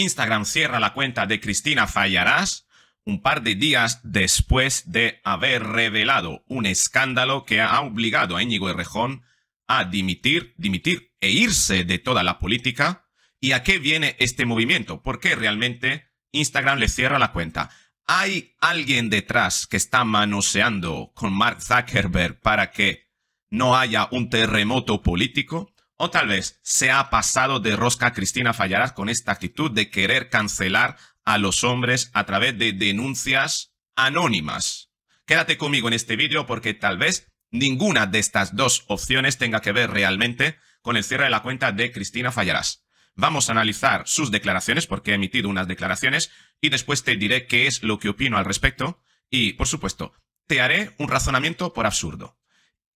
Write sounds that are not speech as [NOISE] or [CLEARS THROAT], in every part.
Instagram cierra la cuenta de Cristina Fallarás un par de días después de haber revelado un escándalo que ha obligado a Íñigo Errejón a dimitir, dimitir e irse de toda la política. ¿Y a qué viene este movimiento? ¿Por qué realmente Instagram le cierra la cuenta? ¿Hay alguien detrás que está manoseando con Mark Zuckerberg para que no haya un terremoto político? O tal vez se ha pasado de rosca Cristina Fallarás con esta actitud de querer cancelar a los hombres a través de denuncias anónimas. Quédate conmigo en este vídeo porque tal vez ninguna de estas dos opciones tenga que ver realmente con el cierre de la cuenta de Cristina Fallarás. Vamos a analizar sus declaraciones porque he emitido unas declaraciones y después te diré qué es lo que opino al respecto y, por supuesto, te haré un razonamiento por absurdo.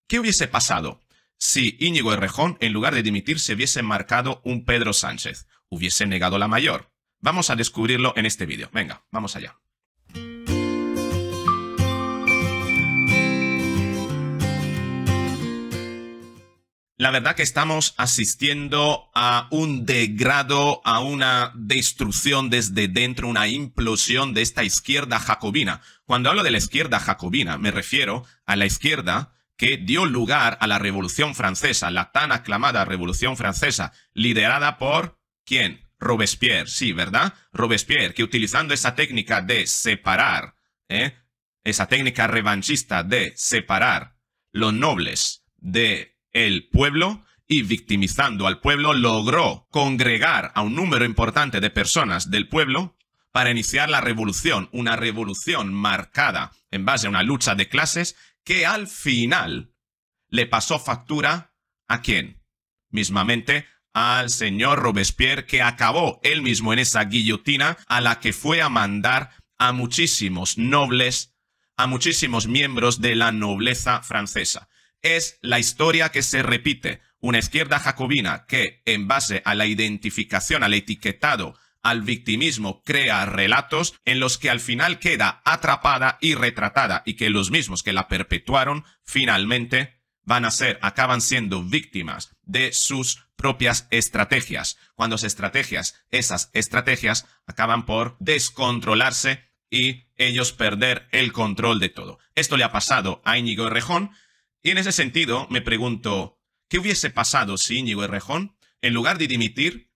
¿Qué hubiese pasado si Íñigo Errejón, en lugar de dimitir, se hubiese marcado un Pedro Sánchez, hubiese negado la mayor. Vamos a descubrirlo en este vídeo. Venga, vamos allá. La verdad que estamos asistiendo a un degrado, a una destrucción desde dentro, una implosión de esta izquierda jacobina. Cuando hablo de la izquierda jacobina, me refiero a la izquierda que dio lugar a la Revolución Francesa, la tan aclamada Revolución Francesa, liderada por ¿quién? Robespierre, sí, ¿verdad? Robespierre, que utilizando esa técnica de separar, ¿eh? esa técnica revanchista de separar los nobles de el pueblo y victimizando al pueblo, logró congregar a un número importante de personas del pueblo para iniciar la revolución, una revolución marcada en base a una lucha de clases que al final le pasó factura a quién? Mismamente al señor Robespierre, que acabó él mismo en esa guillotina a la que fue a mandar a muchísimos nobles, a muchísimos miembros de la nobleza francesa. Es la historia que se repite, una izquierda jacobina que, en base a la identificación, al etiquetado al victimismo crea relatos en los que al final queda atrapada y retratada y que los mismos que la perpetuaron finalmente van a ser, acaban siendo víctimas de sus propias estrategias. Cuando las estrategias, esas estrategias acaban por descontrolarse y ellos perder el control de todo. Esto le ha pasado a Íñigo Errejón y en ese sentido me pregunto, ¿qué hubiese pasado si Íñigo Errejón, en lugar de dimitir,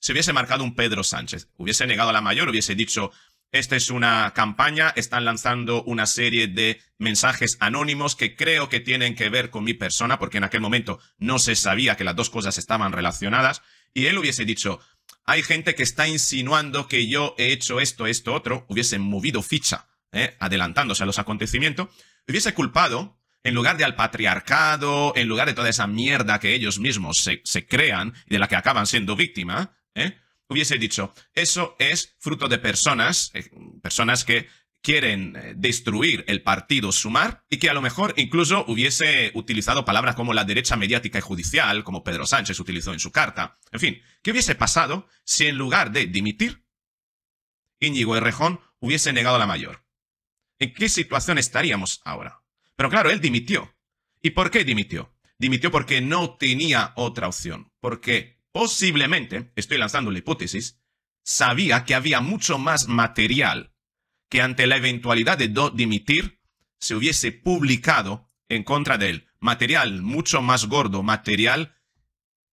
se hubiese marcado un Pedro Sánchez. Hubiese negado a la mayor, hubiese dicho, esta es una campaña, están lanzando una serie de mensajes anónimos que creo que tienen que ver con mi persona, porque en aquel momento no se sabía que las dos cosas estaban relacionadas, y él hubiese dicho, hay gente que está insinuando que yo he hecho esto, esto, otro, hubiese movido ficha, ¿eh? adelantándose a los acontecimientos, hubiese culpado en lugar de al patriarcado, en lugar de toda esa mierda que ellos mismos se, se crean y de la que acaban siendo víctima, ¿eh? hubiese dicho, eso es fruto de personas, eh, personas que quieren eh, destruir el partido Sumar y que a lo mejor incluso hubiese utilizado palabras como la derecha mediática y judicial, como Pedro Sánchez utilizó en su carta. En fin, ¿qué hubiese pasado si en lugar de dimitir, Íñigo Errejón hubiese negado la mayor? ¿En qué situación estaríamos ahora? Pero claro, él dimitió. ¿Y por qué dimitió? Dimitió porque no tenía otra opción, porque Posiblemente, estoy lanzando la hipótesis, sabía que había mucho más material que ante la eventualidad de Do dimitir se hubiese publicado en contra de él. Material mucho más gordo, material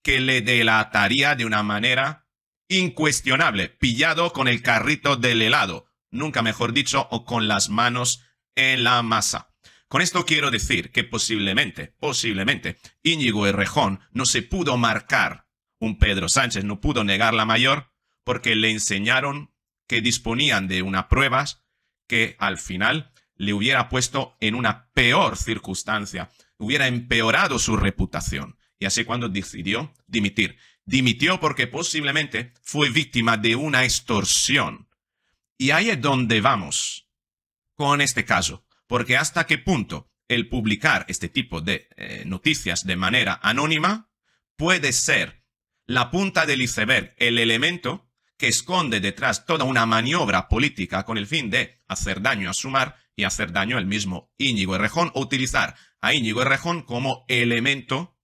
que le delataría de una manera incuestionable, pillado con el carrito del helado, nunca mejor dicho, o con las manos en la masa. Con esto quiero decir que posiblemente, posiblemente, Íñigo Errejón no se pudo marcar un Pedro Sánchez no pudo negar la mayor porque le enseñaron que disponían de unas pruebas que al final le hubiera puesto en una peor circunstancia, hubiera empeorado su reputación. Y así cuando decidió dimitir. Dimitió porque posiblemente fue víctima de una extorsión. Y ahí es donde vamos con este caso, porque hasta qué punto el publicar este tipo de eh, noticias de manera anónima puede ser la punta del iceberg, el elemento que esconde detrás toda una maniobra política con el fin de hacer daño a Sumar y hacer daño al mismo Íñigo Errejón o utilizar a Íñigo Errejón como elemento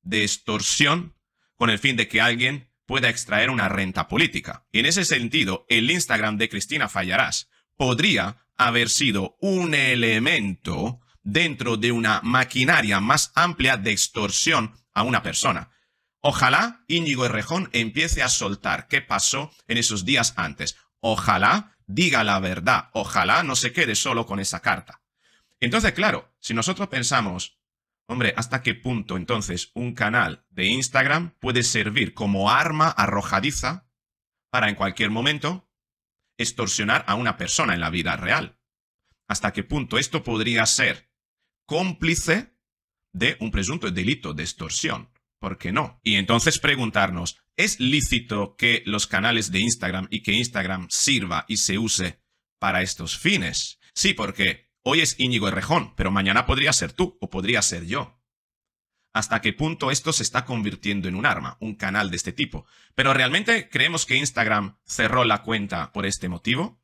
de extorsión con el fin de que alguien pueda extraer una renta política. En ese sentido, el Instagram de Cristina Fallarás podría haber sido un elemento dentro de una maquinaria más amplia de extorsión a una persona. Ojalá Íñigo Errejón empiece a soltar qué pasó en esos días antes. Ojalá diga la verdad. Ojalá no se quede solo con esa carta. Entonces, claro, si nosotros pensamos, hombre, ¿hasta qué punto entonces un canal de Instagram puede servir como arma arrojadiza para en cualquier momento extorsionar a una persona en la vida real? ¿Hasta qué punto esto podría ser cómplice de un presunto delito de extorsión? ¿por qué no? Y entonces preguntarnos, ¿es lícito que los canales de Instagram y que Instagram sirva y se use para estos fines? Sí, porque hoy es Íñigo Errejón, pero mañana podría ser tú o podría ser yo. ¿Hasta qué punto esto se está convirtiendo en un arma, un canal de este tipo? Pero realmente creemos que Instagram cerró la cuenta por este motivo.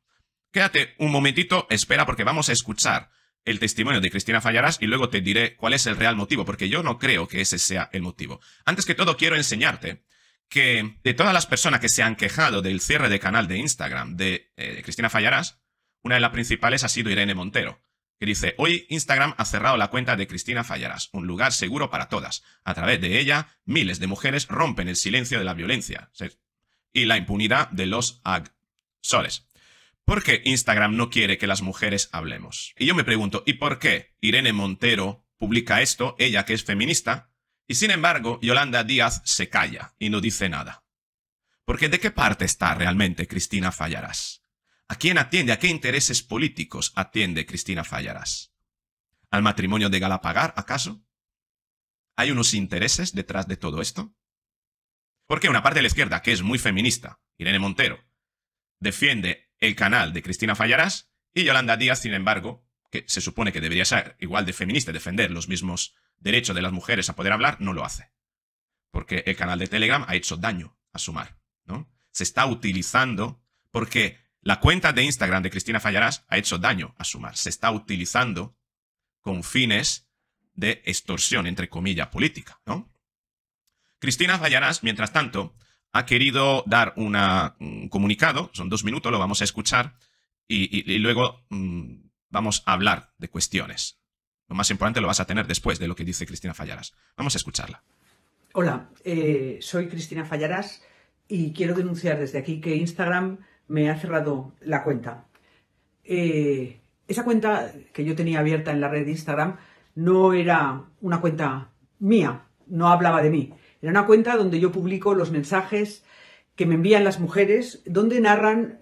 Quédate un momentito, espera porque vamos a escuchar el testimonio de Cristina Fallarás y luego te diré cuál es el real motivo, porque yo no creo que ese sea el motivo. Antes que todo, quiero enseñarte que de todas las personas que se han quejado del cierre de canal de Instagram de, eh, Cristina Fallarás, una de las principales ha sido Irene Montero, que dice, hoy Instagram ha cerrado la cuenta de Cristina Fallarás, un lugar seguro para todas. A través de ella, miles de mujeres rompen el silencio de la violencia y la impunidad de los agresores. ¿Por qué Instagram no quiere que las mujeres hablemos. Y yo me pregunto, ¿y por qué Irene Montero publica esto, ella que es feminista, y sin embargo Yolanda Díaz se calla y no dice nada? Porque ¿de qué parte está realmente Cristina Fallarás? ¿A quién atiende? ¿A qué intereses políticos atiende Cristina Fallarás? ¿Al matrimonio de Galapagar, acaso? ¿Hay unos intereses detrás de todo esto? Porque una parte de la izquierda, que es muy feminista, Irene Montero, defiende el canal de Cristina Fallarás y Yolanda Díaz, sin embargo, que se supone que debería ser igual de feminista y defender los mismos derechos de las mujeres a poder hablar, no lo hace. Porque el canal de Telegram ha hecho daño a Sumar, ¿no? Se está utilizando porque la cuenta de Instagram de Cristina Fallarás ha hecho daño a Sumar. Se está utilizando con fines de extorsión, entre comillas, política, ¿no? Cristina Fallarás, mientras tanto, ha querido dar un mm, comunicado, son dos minutos, lo vamos a escuchar y, luego mm, vamos a hablar de cuestiones. Lo más importante lo vas a tener después de lo que dice Cristina Fallaras. Vamos a escucharla. Hola, eh, soy Cristina Fallaras y quiero denunciar desde aquí que Instagram me ha cerrado la cuenta. Eh, esa cuenta que yo tenía abierta en la red de Instagram no era una cuenta mía, no hablaba de mí era una cuenta donde yo publico los mensajes que me envían las mujeres, donde narran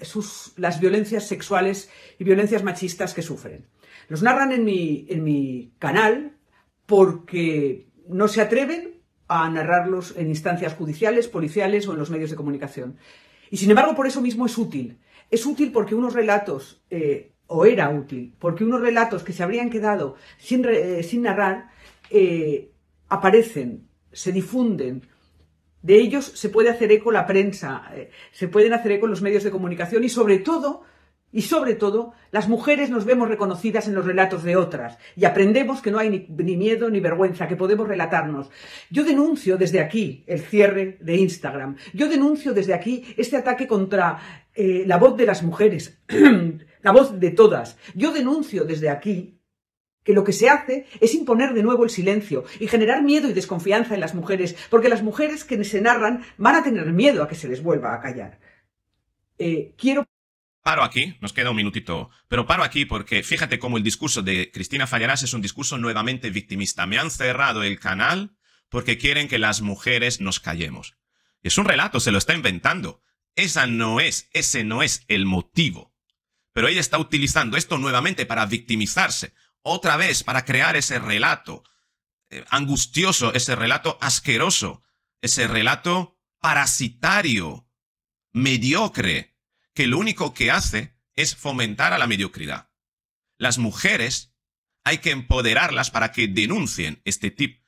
las violencias sexuales y violencias machistas que sufren. Los narran en mi, en mi canal porque no se atreven a narrarlos en instancias judiciales, policiales o en los medios de comunicación. Y sin embargo, por eso mismo es útil. Es útil porque unos relatos, eh, o era útil, porque unos relatos que se habrían quedado sin, eh, narrar, eh, aparecen se difunden. De ellos se puede hacer eco la prensa, eh, se pueden hacer eco los medios de comunicación y sobre todo, y sobre todo, las mujeres nos vemos reconocidas en los relatos de otras y aprendemos que no hay ni, miedo ni vergüenza, que podemos relatarnos. Yo denuncio desde aquí el cierre de Instagram. Yo denuncio desde aquí este ataque contra eh, la voz de las mujeres, [CLEARS THROAT] la voz de todas. Yo denuncio desde aquí que lo que se hace es imponer de nuevo el silencio y generar miedo y desconfianza en las mujeres, porque las mujeres que se narran van a tener miedo a que se les vuelva a callar. Eh, quiero... Paro aquí, nos queda un minutito, pero paro aquí porque fíjate cómo el discurso de Cristina Fallarás es un discurso nuevamente victimista. Me han cerrado el canal porque quieren que las mujeres nos callemos. Es un relato, se lo está inventando. Esa no es, ese no es el motivo. Pero ella está utilizando esto nuevamente para victimizarse, otra vez para crear ese relato eh, angustioso, ese relato asqueroso, ese relato parasitario, mediocre, que lo único que hace es fomentar a la mediocridad. Las mujeres hay que empoderarlas para que denuncien este tipo.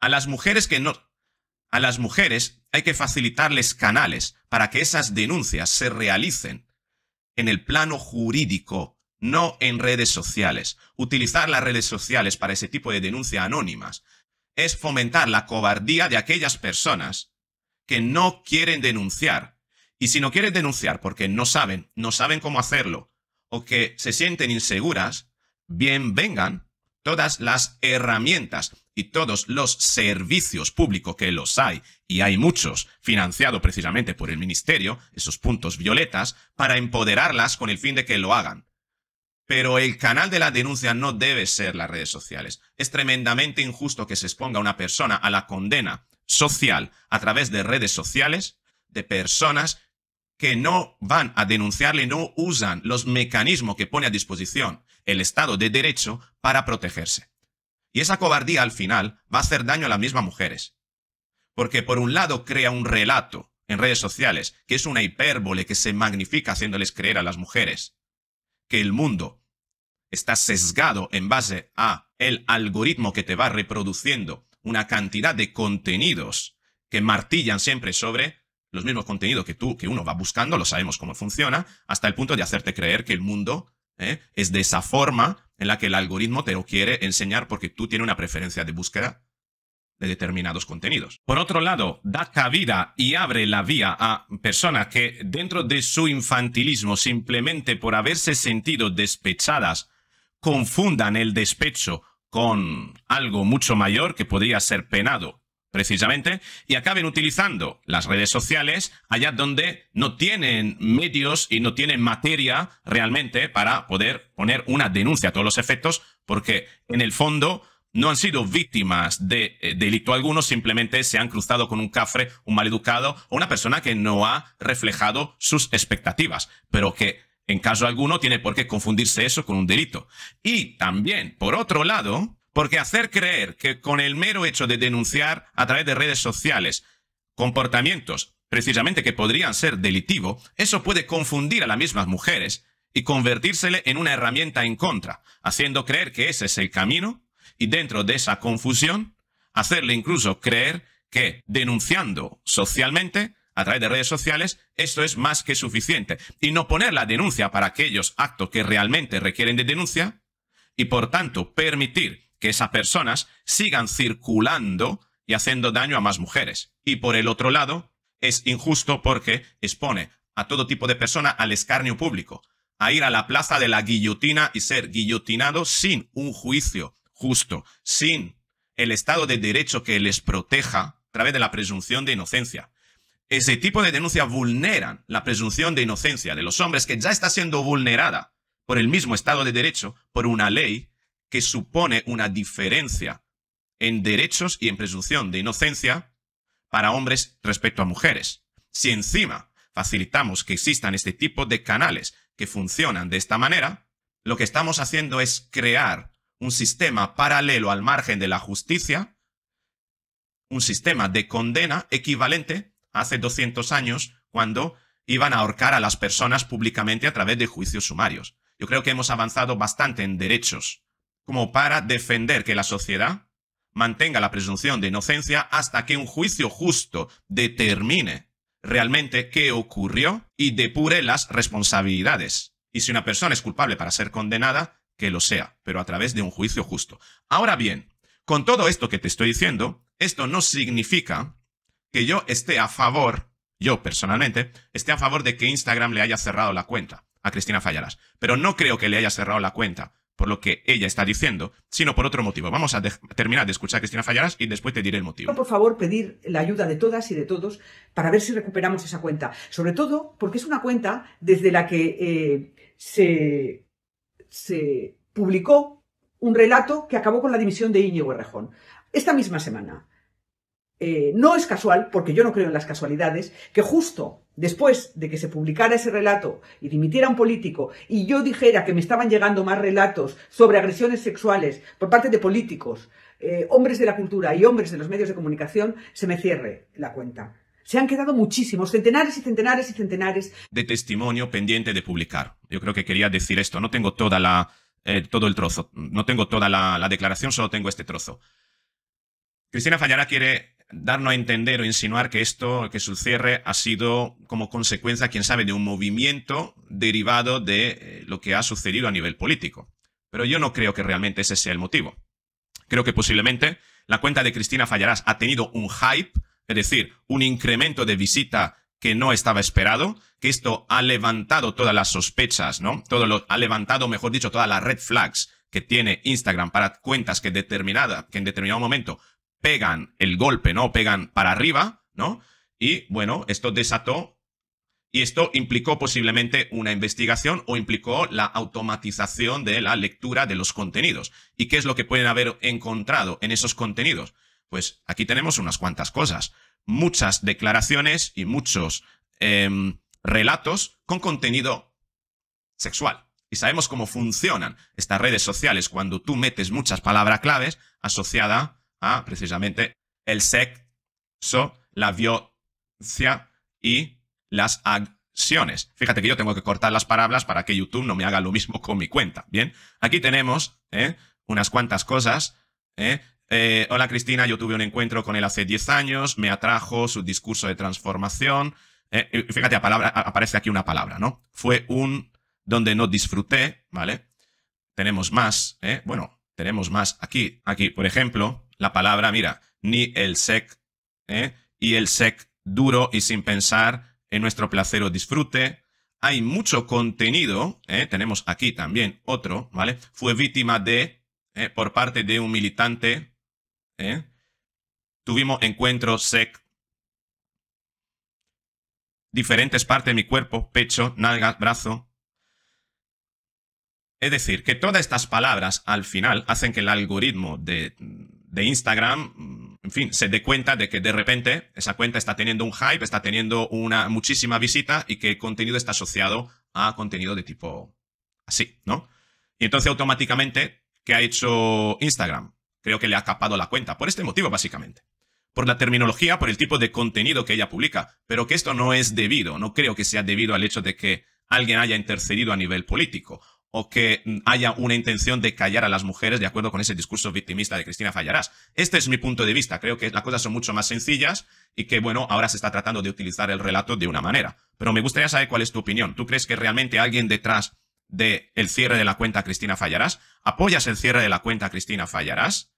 A las mujeres que no... A las mujeres hay que facilitarles canales para que esas denuncias se realicen en el plano jurídico no en redes sociales. Utilizar las redes sociales para ese tipo de denuncias anónimas es fomentar la cobardía de aquellas personas que no quieren denunciar. Y si no quieren denunciar porque no saben, no saben cómo hacerlo o que se sienten inseguras, bien vengan todas las herramientas y todos los servicios públicos que los hay, y hay muchos, financiados precisamente por el Ministerio, esos puntos violetas, para empoderarlas con el fin de que lo hagan. Pero el canal de la denuncia no debe ser las redes sociales. Es tremendamente injusto que se exponga una persona a la condena social a través de redes sociales de personas que no van a denunciarle, no usan los mecanismos que pone a disposición el Estado de Derecho para protegerse. Y esa cobardía al final va a hacer daño a las mismas mujeres. Porque por un lado crea un relato en redes sociales que es una hipérbole que se magnifica haciéndoles creer a las mujeres que el mundo está sesgado en base a el algoritmo que te va reproduciendo una cantidad de contenidos que martillan siempre sobre los mismos contenidos que tú, que uno va buscando, lo sabemos cómo funciona, hasta el punto de hacerte creer que el mundo ¿eh? es de esa forma en la que el algoritmo te lo quiere enseñar porque tú tienes una preferencia de búsqueda de determinados contenidos. Por otro lado, da cabida y abre la vía a personas que dentro de su infantilismo, simplemente por haberse sentido despechadas, confundan el despecho con algo mucho mayor que podría ser penado precisamente, y acaben utilizando las redes sociales allá donde no tienen medios y no tienen materia realmente para poder poner una denuncia a todos los efectos, porque en el fondo no han sido víctimas de eh, delito alguno, simplemente se han cruzado con un cafre, un maleducado o una persona que no ha reflejado sus expectativas, pero que en caso alguno tiene por qué confundirse eso con un delito. Y también, por otro lado, porque hacer creer que con el mero hecho de denunciar a través de redes sociales comportamientos precisamente que podrían ser delitivo, eso puede confundir a las mismas mujeres y convertírsele en una herramienta en contra, haciendo creer que ese es el camino y dentro de esa confusión, hacerle incluso creer que denunciando socialmente, a través de redes sociales, esto es más que suficiente. Y no poner la denuncia para aquellos actos que realmente requieren de denuncia y por tanto permitir que esas personas sigan circulando y haciendo daño a más mujeres. Y por el otro lado, es injusto porque expone a todo tipo de persona al escarnio público, a ir a la plaza de la guillotina y ser guillotinado sin un juicio justo, sin el Estado de Derecho que les proteja a través de la presunción de inocencia. Ese tipo de denuncias vulneran la presunción de inocencia de los hombres que ya está siendo vulnerada por el mismo Estado de Derecho, por una ley que supone una diferencia en derechos y en presunción de inocencia para hombres respecto a mujeres. Si encima facilitamos que existan este tipo de canales que funcionan de esta manera, lo que estamos haciendo es crear un sistema paralelo al margen de la justicia, un sistema de condena equivalente hace 200 años cuando iban a ahorcar a las personas públicamente a través de juicios sumarios. Yo creo que hemos avanzado bastante en derechos como para defender que la sociedad mantenga la presunción de inocencia hasta que un juicio justo determine realmente qué ocurrió y depure las responsabilidades. Y si una persona es culpable para ser condenada, que lo sea, pero a través de un juicio justo. Ahora bien, con todo esto que te estoy diciendo, esto no significa que yo esté a favor, yo personalmente, esté a favor de que Instagram le haya cerrado la cuenta a Cristina Fallaras. Pero no creo que le haya cerrado la cuenta por lo que ella está diciendo, sino por otro motivo. Vamos a terminar de escuchar a Cristina Fallaras y después te diré el motivo. Por favor, pedir la ayuda de todas y de todos para ver si recuperamos esa cuenta. Sobre todo porque es una cuenta desde la que eh, se se publicó un relato que acabó con la dimisión de Íñigo Errejón. Esta misma semana. Eh, no es casual, porque yo no creo en las casualidades, que justo después de que se publicara ese relato y dimitiera un político y yo dijera que me estaban llegando más relatos sobre agresiones sexuales por parte de políticos, eh, hombres de la cultura y hombres de los medios de comunicación, se me cierre la cuenta. Se han quedado muchísimos, centenares y centenares y centenares. De testimonio pendiente de publicar. Yo creo que quería decir esto. No tengo toda la, eh, todo el trozo. No tengo toda la, declaración, solo tengo este trozo. Cristina Fallarás quiere darnos a entender o insinuar que esto, que su cierre ha sido como consecuencia, quién sabe, de un movimiento derivado de eh, lo que ha sucedido a nivel político. Pero yo no creo que realmente ese sea el motivo. Creo que posiblemente la cuenta de Cristina Fallarás ha tenido un hype es decir, un incremento de visita que no estaba esperado, que esto ha levantado todas las sospechas, ¿no? Todo lo, ha levantado, mejor dicho, todas las red flags que tiene Instagram para cuentas que, determinada, que en determinado momento pegan el golpe, ¿no? Pegan para arriba, ¿no? Y bueno, esto desató y esto implicó posiblemente una investigación o implicó la automatización de la lectura de los contenidos. ¿Y qué es lo que pueden haber encontrado en esos contenidos? Pues aquí tenemos unas cuantas cosas. Muchas declaraciones y muchos em, relatos con contenido sexual. Y sabemos cómo funcionan estas redes sociales cuando tú metes muchas palabras claves asociadas a precisamente el sexo, la violencia y las acciones. Fíjate que yo tengo que cortar las palabras para que YouTube no me haga lo mismo con mi cuenta. Bien, aquí tenemos ¿eh? unas cuantas cosas ¿eh? Eh, hola Cristina, yo tuve un encuentro con él hace 10 años, me atrajo su discurso de transformación. Eh, fíjate, aparece aquí una palabra, ¿no? Fue un donde no disfruté, ¿vale? Tenemos más, ¿eh? Bueno, tenemos más aquí. Aquí, por ejemplo, la palabra, mira, ni el sec, ¿eh? Y el sec duro y sin pensar en nuestro placer o disfrute. Hay mucho contenido, ¿eh? Tenemos aquí también otro, ¿vale? Fue víctima de, ¿eh? por parte de un militante ¿eh? Tuvimos encuentros, sec, diferentes partes de mi cuerpo, pecho, nalgas, brazo. Es decir, que todas estas palabras al final hacen que el algoritmo de, de Instagram, en fin, se dé cuenta de que de repente esa cuenta está teniendo un hype, está teniendo una muchísima visita y que el contenido está asociado a contenido de tipo así, ¿no? Y entonces automáticamente, ¿qué ha hecho Instagram? Creo que le ha capado la cuenta, por este motivo básicamente. Por la terminología, por el tipo de contenido que ella publica, pero que esto no es debido, no creo que sea debido al hecho de que alguien haya intercedido a nivel político o que mm, haya una intención de callar a las mujeres de acuerdo con ese discurso victimista de Cristina Fallarás. Este es mi punto de vista. Creo que las cosas son mucho más sencillas y que, bueno, ahora se está tratando de utilizar el relato de una manera. Pero me gustaría saber cuál es tu opinión. ¿Tú crees que realmente alguien detrás del el cierre de la cuenta Cristina Fallarás? ¿Apoyas el cierre de la cuenta Cristina Fallarás?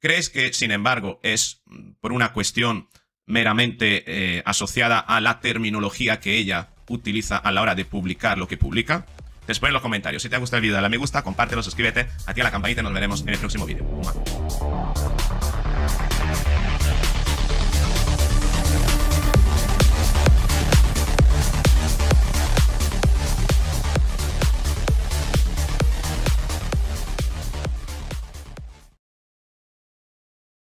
¿Crees que, sin embargo, es mm, por una cuestión meramente eh, asociada a la terminología que ella utiliza a la hora de publicar lo que publica? Después en los comentarios. Si te ha gustado el vídeo, dale a me gusta, compártelo, suscríbete, activa la campanita y nos veremos en el próximo vídeo.